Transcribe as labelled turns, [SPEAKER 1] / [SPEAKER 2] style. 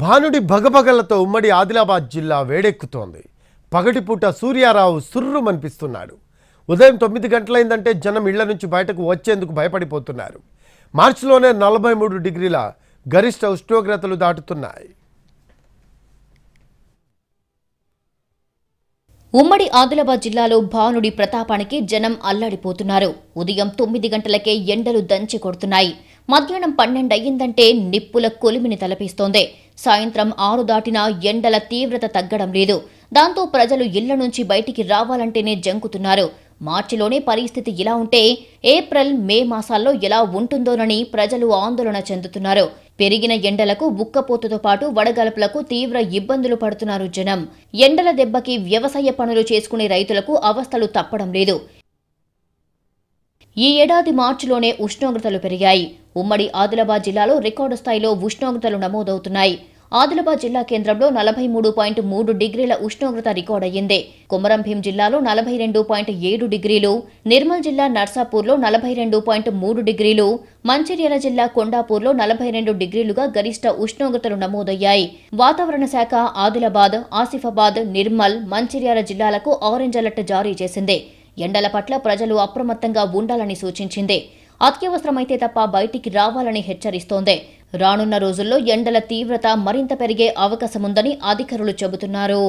[SPEAKER 1] భానుడి భగభగలతో ఉమ్మడి ఆదిలాబాద్ జిల్లా వేడెక్కుతోంది పగటిపూట సూర్యారావు సుర్రుమనిపిస్తున్నాడు ఉదయం తొమ్మిది గంటలైందంటే జనం ఇళ్ల నుంచి బయటకు వచ్చేందుకు భయపడిపోతున్నారు మార్చిలోనే నలభై మూడు డిగ్రీల గరిష్ట ఉష్ణోగ్రతలు దాటుతున్నాయి
[SPEAKER 2] ఉమ్మడి ఆదిలాబాద్ జిల్లాలో భానుడి ప్రతాపానికి జనం అల్లాడిపోతున్నారు ఉదయం తొమ్మిది గంటలకే ఎండలు దంచి కొడుతున్నాయి మధ్యాహ్నం పన్నెండు అయ్యిందంటే నిప్పుల కొలిమిని తలపిస్తోంది సాయంత్రం ఆరు దాటినా ఎండల తీవ్రత తగ్గడం లేదు దాంతో ప్రజలు ఇళ్ల నుంచి బయటికి రావాలంటేనే జంకుతున్నారు మార్చిలోనే పరిస్థితి ఇలా ఉంటే ఏప్రిల్ మే మాసాల్లో ఎలా ఉంటుందోనని ప్రజలు ఆందోళన చెందుతున్నారు పెరిగిన ఎండలకు ఉక్కపోతతో పాటు వడగల్పులకు తీవ్ర ఇబ్బందులు పడుతున్నారు జనం ఎండల దెబ్బకి వ్యవసాయ పనులు చేసుకునే రైతులకు అవస్థలు తప్పడం లేదు ఈ ఏడాది మార్చిలోనే ఉష్ణోగ్రతలు పెరిగాయి ఉమ్మడి ఆదిలాబాద్ జిల్లాలో రికార్డు స్థాయిలో ఉష్ణోగ్రతలు నమోదవుతున్నాయి ఆదిలాబాద్ జిల్లా కేంద్రంలో నలభై మూడు పాయింట్ మూడు డిగ్రీల ఉష్ణోగ్రత రికార్డయ్యింది కొమరంభీం జిల్లాలో నలభై రెండు పాయింట్ ఏడు డిగ్రీలు నిర్మల్ జిల్లా నర్సాపూర్లో నలభై రెండు పాయింట్ మూడు డిగ్రీలు మంచిర్యాల జిల్లా కొండాపూర్లో నలభై రెండు డిగ్రీలుగా గరిష్ట ఉష్ణోగ్రతలు నమోదయ్యాయి వాతావరణ శాఖ ఆదిలాబాద్ ఆసిఫాబాద్ నిర్మల్ మంచిర్యాల జిల్లాలకు ఆరెంజ్ అలర్ట్ జారీ చేసింది ఎండల పట్ల ప్రజలు అప్రమత్తంగా ఉండాలని సూచించింది అత్యవసరమైతే తప్ప బయటికి రావాలని హెచ్చరిస్తోంది రానున్న రోజుల్లో ఎండల తీవ్రత మరింత పెరిగే అవకాశముందని అధికారులు చెబుతున్నారు